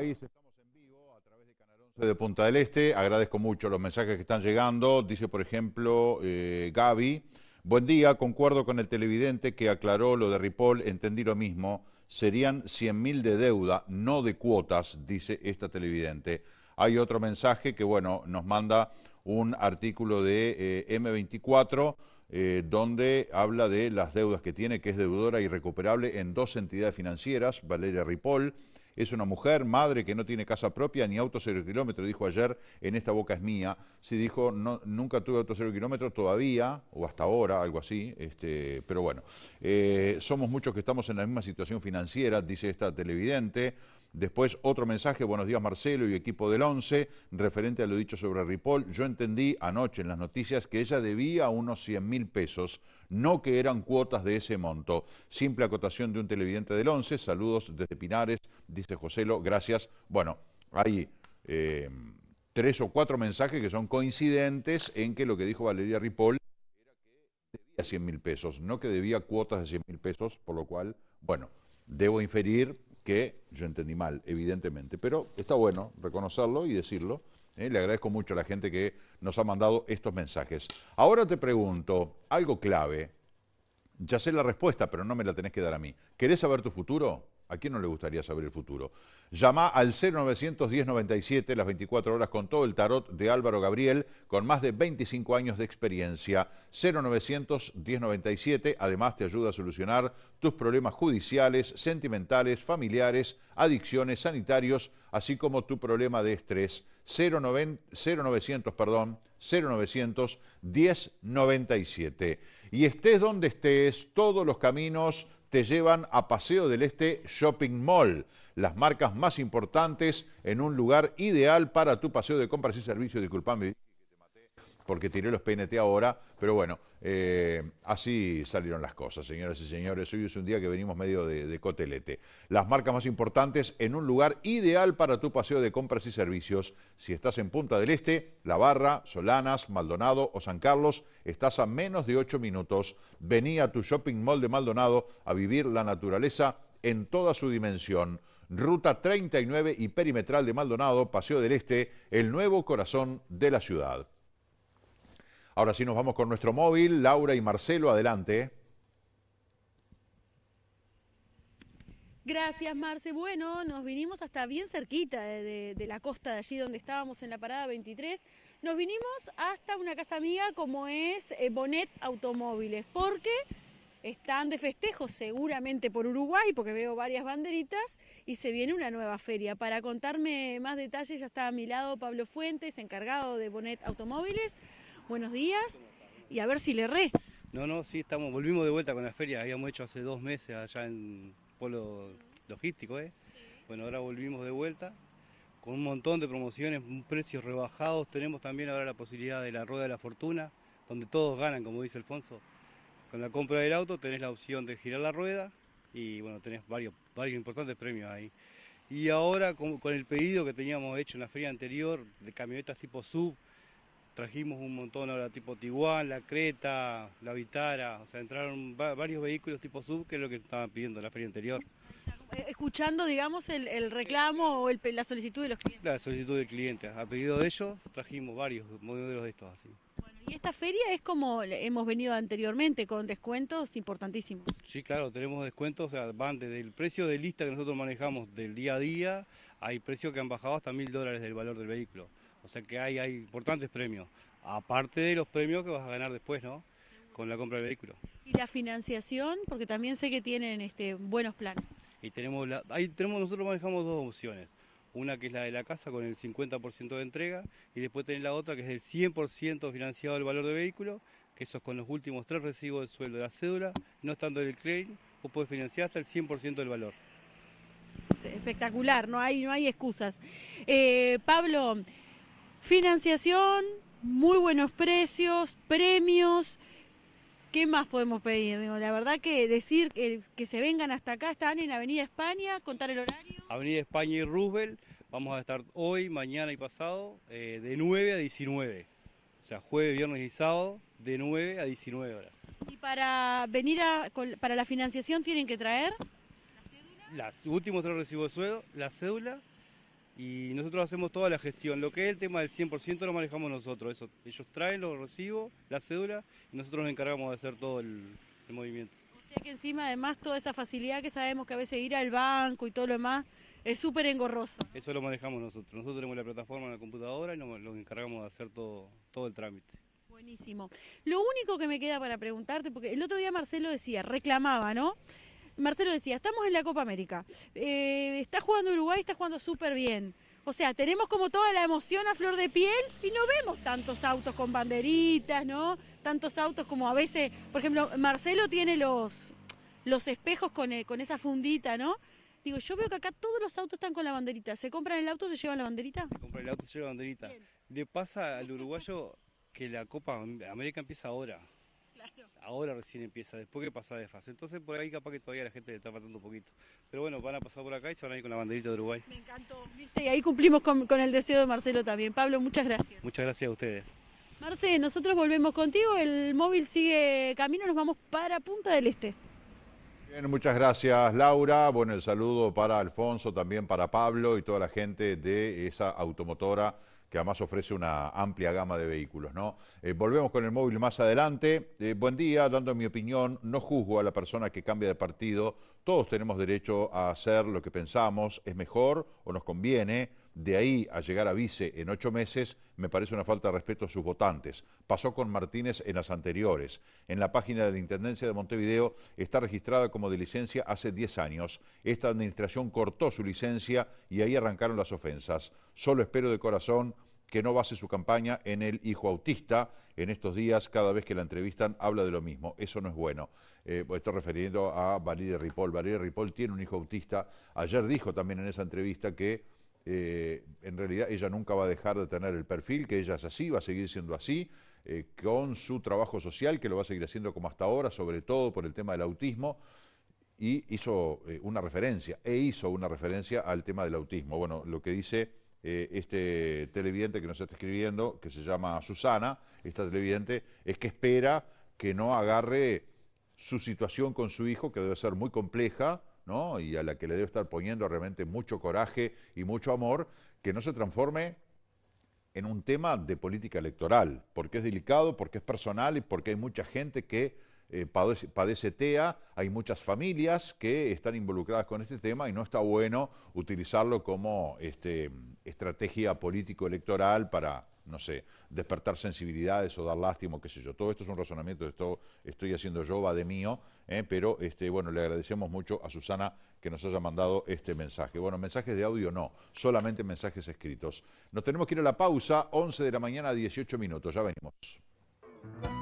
Estamos en vivo a través de Canal 11 de Punta del Este. Agradezco mucho los mensajes que están llegando. Dice, por ejemplo, eh, Gaby. Buen día, concuerdo con el televidente que aclaró lo de Ripoll, entendí lo mismo. Serían 100.000 de deuda, no de cuotas, dice esta televidente. Hay otro mensaje que, bueno, nos manda un artículo de eh, M24 eh, donde habla de las deudas que tiene, que es deudora y recuperable en dos entidades financieras, Valeria Ripoll es una mujer, madre que no tiene casa propia ni auto cero kilómetro, dijo ayer, en esta boca es mía. Sí dijo, no, nunca tuve auto cero kilómetro todavía, o hasta ahora, algo así, este, pero bueno, eh, somos muchos que estamos en la misma situación financiera, dice esta televidente. Después otro mensaje, buenos días Marcelo y equipo del 11, referente a lo dicho sobre Ripoll. Yo entendí anoche en las noticias que ella debía unos 100 mil pesos, no que eran cuotas de ese monto. Simple acotación de un televidente del 11, saludos desde Pinares, dice Joselo, gracias. Bueno, hay eh, tres o cuatro mensajes que son coincidentes en que lo que dijo Valeria Ripoll era que debía 100 mil pesos, no que debía cuotas de 100 mil pesos, por lo cual, bueno, debo inferir que yo entendí mal, evidentemente. Pero está bueno reconocerlo y decirlo. ¿eh? Le agradezco mucho a la gente que nos ha mandado estos mensajes. Ahora te pregunto algo clave. Ya sé la respuesta, pero no me la tenés que dar a mí. ¿Querés saber tu futuro? ¿A quién no le gustaría saber el futuro? Llama al 091097 1097, las 24 horas con todo el tarot de Álvaro Gabriel, con más de 25 años de experiencia. 091097 1097, además te ayuda a solucionar tus problemas judiciales, sentimentales, familiares, adicciones, sanitarios, así como tu problema de estrés. 0900, perdón, 0900 1097. Y estés donde estés, todos los caminos te llevan a Paseo del Este Shopping Mall, las marcas más importantes en un lugar ideal para tu paseo de compras y servicios. Disculpame porque tiré los PNT ahora, pero bueno, eh, así salieron las cosas, señoras y señores. Hoy es un día que venimos medio de, cotelete. Las marcas más importantes en un lugar ideal para tu paseo de compras y servicios. Si estás en Punta del Este, La Barra, Solanas, Maldonado o San Carlos, estás a menos de 8 minutos. Vení a tu shopping mall de Maldonado a vivir la naturaleza en toda su dimensión. Ruta 39 y Perimetral de Maldonado, Paseo del Este, el nuevo corazón de la ciudad. Ahora sí nos vamos con nuestro móvil. Laura y Marcelo, adelante. Gracias, Marce. Bueno, nos vinimos hasta bien cerquita eh, de, la costa de allí donde estábamos en la parada 23. Nos vinimos hasta una casa amiga como es eh, Bonet Automóviles, porque están de festejo seguramente por Uruguay, porque veo varias banderitas, y se viene una nueva feria. Para contarme más detalles ya está a mi lado Pablo Fuentes, encargado de Bonet Automóviles buenos días y a ver si le re. No, no, sí, estamos, volvimos de vuelta con la feria, habíamos hecho hace dos meses allá en Polo Logístico, ¿eh? Bueno, ahora volvimos de vuelta con un montón de promociones, precios rebajados, tenemos también ahora la posibilidad de la Rueda de la Fortuna, donde todos ganan, como dice Alfonso. Con la compra del auto tenés la opción de girar la rueda y bueno, tenés varios, varios importantes premios ahí. Y ahora con, con el pedido que teníamos hecho en la feria anterior de camionetas tipo sub, trajimos un montón ahora tipo Tiguan, la Creta, la Vitara, o sea, entraron varios vehículos tipo sub, que es lo que estaban pidiendo en la feria anterior. Eh, escuchando, digamos, el, reclamo o la solicitud de los clientes. La solicitud del cliente, a pedido de ellos trajimos varios modelos de estos así. Bueno, y esta feria es como hemos venido anteriormente, con descuentos importantísimos. Sí, claro, tenemos descuentos, o sea, van desde el precio de lista que nosotros manejamos del día a día, hay precios que han bajado hasta mil dólares del valor del vehículo. O sea que hay, importantes premios, aparte de los premios que vas a ganar después, ¿no? Con la compra del vehículo. ¿Y la financiación? Porque también sé que tienen este, buenos planes. Y tenemos, ahí tenemos, nosotros manejamos dos opciones. Una que es la de la casa con el 50% de entrega y después tenés la otra que es del 100% financiado el valor del vehículo, que eso es con los últimos tres recibos del sueldo de la cédula, no estando en el claim, vos podés financiar hasta el 100% del valor espectacular, no hay, no hay excusas. Eh, Pablo, Financiación, muy buenos precios, premios. ¿Qué más podemos pedir? la verdad que decir que, se vengan hasta acá, están en Avenida España, contar el horario. Avenida España y Roosevelt, vamos a estar hoy, mañana y pasado, eh, de 9 a 19. O sea, jueves, viernes y sábado, de 9 a 19 horas. ¿Y para venir a, para la financiación tienen que traer? Las últimos tres recibos de sueldo, la cédula y nosotros hacemos toda la gestión. Lo que es el tema del 100% lo manejamos nosotros. Eso, ellos traen los recibos, la cédula, y nosotros nos encargamos de hacer todo el, movimiento. O sea que encima además toda esa facilidad que sabemos que a veces ir al banco y todo lo demás es súper engorroso. Eso lo manejamos nosotros. Nosotros tenemos la plataforma en la computadora y nos, encargamos de hacer todo, todo el trámite. Buenísimo. Lo único que me queda para preguntarte, porque el otro día Marcelo decía, reclamaba, ¿no? Marcelo decía, estamos en la Copa América, eh, está jugando Uruguay, está jugando súper bien. O sea, tenemos como toda la emoción a flor de piel y no vemos tantos autos con banderitas, ¿no? Tantos autos como a veces, por ejemplo, Marcelo tiene los, los espejos con, eh, con esa fundita, ¿no? Digo, yo veo que acá todos los autos están con la banderita. ¿Se compran el auto, se llevan la banderita? Se compran el auto, se lleva la banderita. Le pasa al uruguayo que la Copa América empieza ahora. Ahora recién empieza, después que pasa de fase. Entonces por ahí capaz que todavía la gente le está matando un poquito. Pero bueno, van a pasar por acá y se van a ir con la banderita de Uruguay. Me encantó, y ahí cumplimos con, con el deseo de Marcelo también. Pablo, muchas gracias. Muchas gracias a ustedes. Marce, nosotros volvemos contigo, el móvil sigue camino, nos vamos para Punta del Este. Bien, muchas gracias Laura. Bueno, el saludo para Alfonso, también para Pablo y toda la gente de esa automotora que además ofrece una amplia gama de vehículos. ¿no? Eh, volvemos con el móvil más adelante. Eh, buen día, dando mi opinión, no juzgo a la persona que cambia de partido, todos tenemos derecho a hacer lo que pensamos es mejor o nos conviene. De ahí a llegar a vice en ocho meses me parece una falta de respeto a sus votantes. Pasó con Martínez en las anteriores. En la página de la Intendencia de Montevideo está registrada como de licencia hace diez años. Esta administración cortó su licencia y ahí arrancaron las ofensas. Solo espero de corazón que no base su campaña en el hijo autista. En estos días, cada vez que la entrevistan, habla de lo mismo. Eso no es bueno. Eh, pues estoy refiriendo a Valeria Ripoll. Valeria Ripoll tiene un hijo autista. Ayer dijo también en esa entrevista que eh, en realidad ella nunca va a dejar de tener el perfil, que ella es así, va a seguir siendo así, eh, con su trabajo social, que lo va a seguir haciendo como hasta ahora, sobre todo por el tema del autismo y hizo una referencia, e hizo una referencia al tema del autismo. Bueno, lo que dice eh, este televidente que nos está escribiendo, que se llama Susana, esta televidente, es que espera que no agarre su situación con su hijo, que debe ser muy compleja, ¿no? Y a la que le debe estar poniendo realmente mucho coraje y mucho amor, que no se transforme en un tema de política electoral, porque es delicado, porque es personal y porque hay mucha gente que eh, padece, TEA, hay muchas familias que están involucradas con este tema y no está bueno utilizarlo como este, estrategia político-electoral para, no sé, despertar sensibilidades o dar lástima, qué sé yo. Todo esto es un razonamiento, esto estoy haciendo yo, va de mío, eh, pero este, bueno, le agradecemos mucho a Susana que nos haya mandado este mensaje. Bueno, mensajes de audio no, solamente mensajes escritos. Nos tenemos que ir a la pausa, 11 de la mañana, 18 minutos, ya venimos.